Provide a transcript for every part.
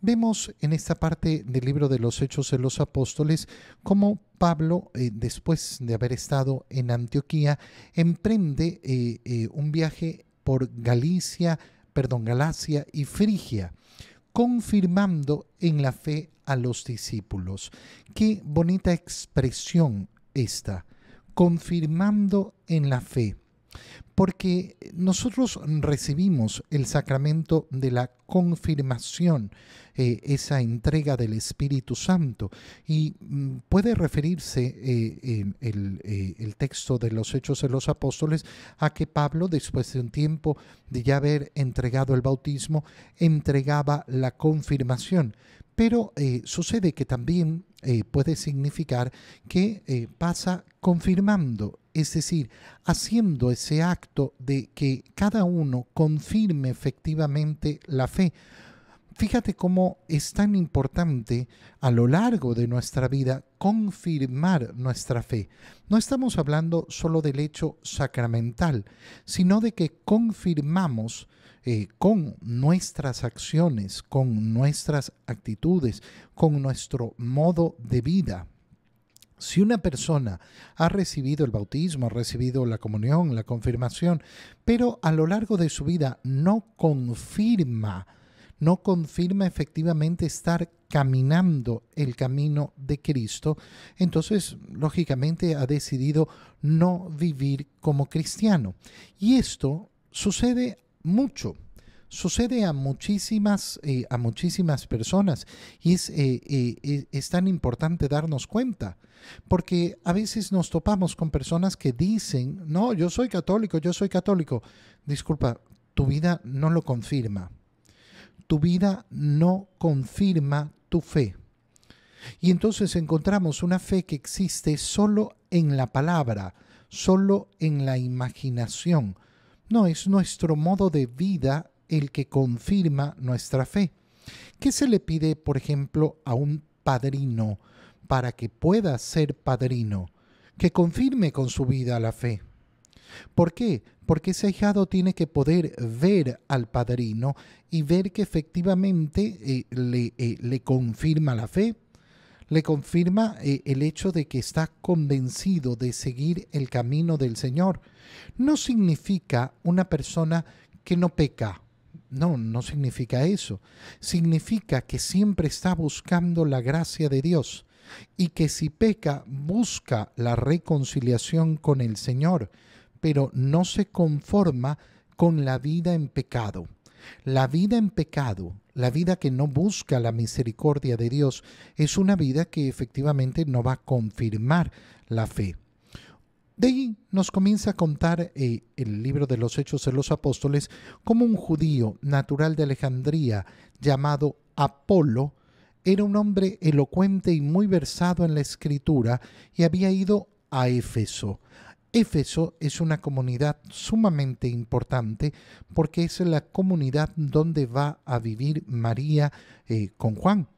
Vemos en esta parte del libro de los Hechos de los Apóstoles cómo Pablo, eh, después de haber estado en Antioquía, emprende eh, eh, un viaje por Galicia, perdón, Galacia y Frigia, confirmando en la fe a los discípulos. Qué bonita expresión esta, confirmando en la fe porque nosotros recibimos el sacramento de la confirmación, eh, esa entrega del Espíritu Santo. Y mm, puede referirse eh, el, eh, el, texto de los Hechos de los Apóstoles a que Pablo, después de un tiempo de ya haber entregado el bautismo, entregaba la confirmación. Pero sucede que también puede significar que pasa confirmando es decir, haciendo ese acto de que cada uno confirme efectivamente la fe. Fíjate cómo es tan importante a lo largo de nuestra vida confirmar nuestra fe. No estamos hablando solo del hecho sacramental, sino de que confirmamos eh, con nuestras acciones, con nuestras actitudes, con nuestro modo de vida. Si una persona ha recibido el bautismo, ha recibido la comunión, la confirmación, pero a lo largo de su vida no confirma, no confirma efectivamente estar caminando el camino de Cristo, entonces lógicamente ha decidido no vivir como cristiano. Y esto sucede mucho sucede a muchísimas, eh, a muchísimas personas y es, eh, eh, es tan importante darnos cuenta. Porque a veces nos topamos con personas que dicen, no, yo soy católico, yo soy católico. Disculpa, tu vida no lo confirma. Tu vida no confirma tu fe. Y entonces encontramos una fe que existe solo en la palabra, solo en la imaginación. No, es nuestro modo de vida el que confirma nuestra fe. ¿Qué se le pide, por ejemplo, a un padrino para que pueda ser padrino? Que confirme con su vida la fe. ¿Por qué? Porque ese ahijado tiene que poder ver al padrino y ver que efectivamente eh, eh, le, confirma la fe, le confirma eh, el hecho de que está convencido de seguir el camino del Señor. No significa una persona que no peca, no, no significa eso. Significa que siempre está buscando la gracia de Dios y que si peca busca la reconciliación con el Señor, pero no se conforma con la vida en pecado. La vida en pecado, la vida que no busca la misericordia de Dios, es una vida que efectivamente no va a confirmar la fe. De ahí nos comienza a contar eh, el libro de los Hechos de los Apóstoles como un judío natural de Alejandría llamado Apolo era un hombre elocuente y muy versado en la escritura y había ido a Éfeso. Éfeso es una comunidad sumamente importante porque es la comunidad donde va a vivir María eh, con Juan,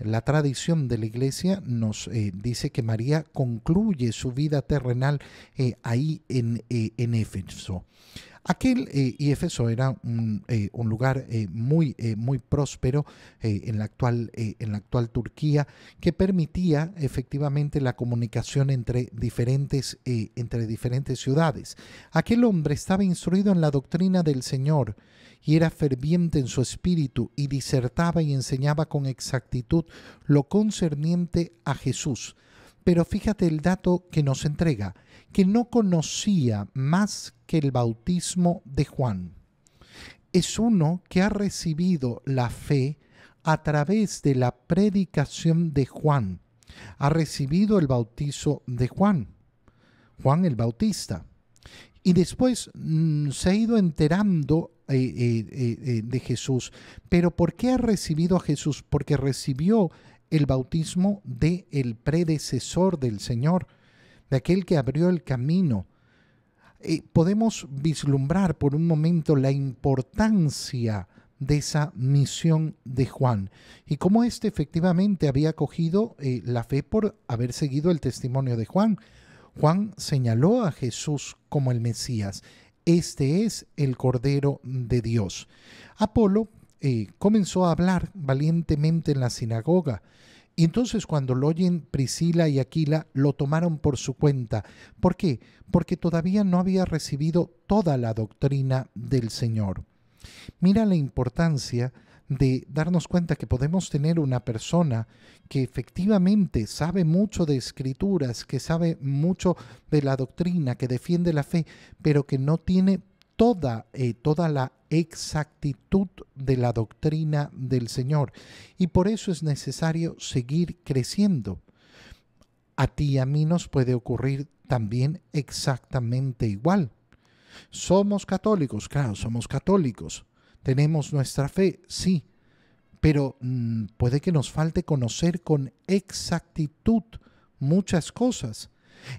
la tradición de la iglesia nos eh, dice que María concluye su vida terrenal eh, ahí en, eh, en Éfeso. Aquel eh, y era un, eh, lugar eh, muy, muy próspero en la, actual, en, la actual, Turquía que permitía efectivamente la comunicación entre diferentes, entre diferentes ciudades. Aquel hombre estaba instruido en la doctrina del Señor y era ferviente en su espíritu y disertaba y enseñaba con exactitud lo concerniente a Jesús pero fíjate el dato que nos entrega, que no conocía más que el bautismo de Juan. Es uno que ha recibido la fe a través de la predicación de Juan. Ha recibido el bautizo de Juan, Juan el Bautista. Y después mm, se ha ido enterando eh, eh, eh, de Jesús. Pero ¿por qué ha recibido a Jesús? Porque recibió el bautismo de el predecesor del Señor, de aquel que abrió el camino. podemos vislumbrar por un momento la importancia de esa misión de Juan y cómo éste efectivamente había acogido eh, la fe por haber seguido el testimonio de Juan. Juan señaló a Jesús como el Mesías. Este es el Cordero de Dios. Apolo eh, comenzó a hablar valientemente en la sinagoga. Y entonces cuando lo oyen Priscila y Aquila, lo tomaron por su cuenta. ¿Por qué? Porque todavía no había recibido toda la doctrina del Señor. Mira la importancia de darnos cuenta que podemos tener una persona que efectivamente sabe mucho de escrituras, que sabe mucho de la doctrina, que defiende la fe, pero que no tiene toda, eh, toda la exactitud de la doctrina del Señor. Y por eso es necesario seguir creciendo. A ti y a mí nos puede ocurrir también exactamente igual. Somos católicos, claro, somos católicos. Tenemos nuestra fe, sí, pero mm, puede que nos falte conocer con exactitud muchas cosas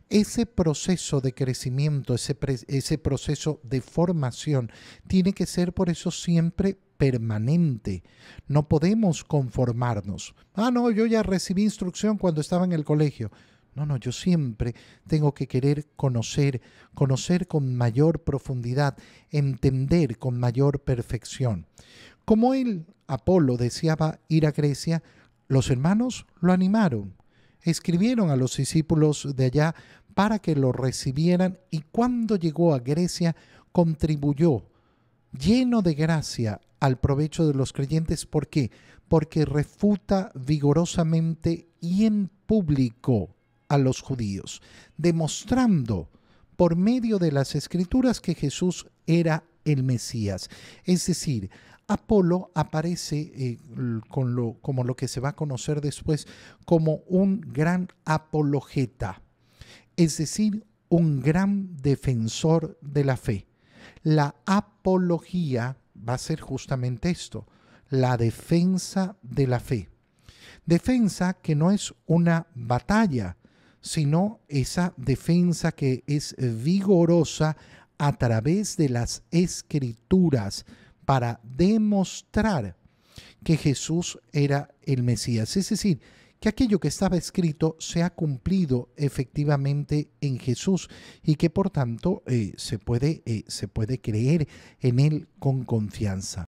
ese proceso de crecimiento, ese, proceso de formación, tiene que ser por eso siempre permanente. No podemos conformarnos. Ah, no, yo ya recibí instrucción cuando estaba en el colegio. No, no, yo siempre tengo que querer conocer, conocer con mayor profundidad, entender con mayor perfección. Como él, Apolo, deseaba ir a Grecia, los hermanos lo animaron escribieron a los discípulos de allá para que lo recibieran y cuando llegó a Grecia contribuyó lleno de gracia al provecho de los creyentes. porque Porque refuta vigorosamente y en público a los judíos, demostrando por medio de las escrituras que Jesús era el Mesías. Es decir, Apolo aparece eh, como lo que se va a conocer después como un gran apologeta, es decir, un gran defensor de la fe. La apología va a ser justamente esto, la defensa de la fe. Defensa que no es una batalla, sino esa defensa que es vigorosa a través de las escrituras, para demostrar que Jesús era el Mesías. Es decir, que aquello que estaba escrito se ha cumplido efectivamente en Jesús y que por tanto eh, se, puede, eh, se puede creer en Él con confianza.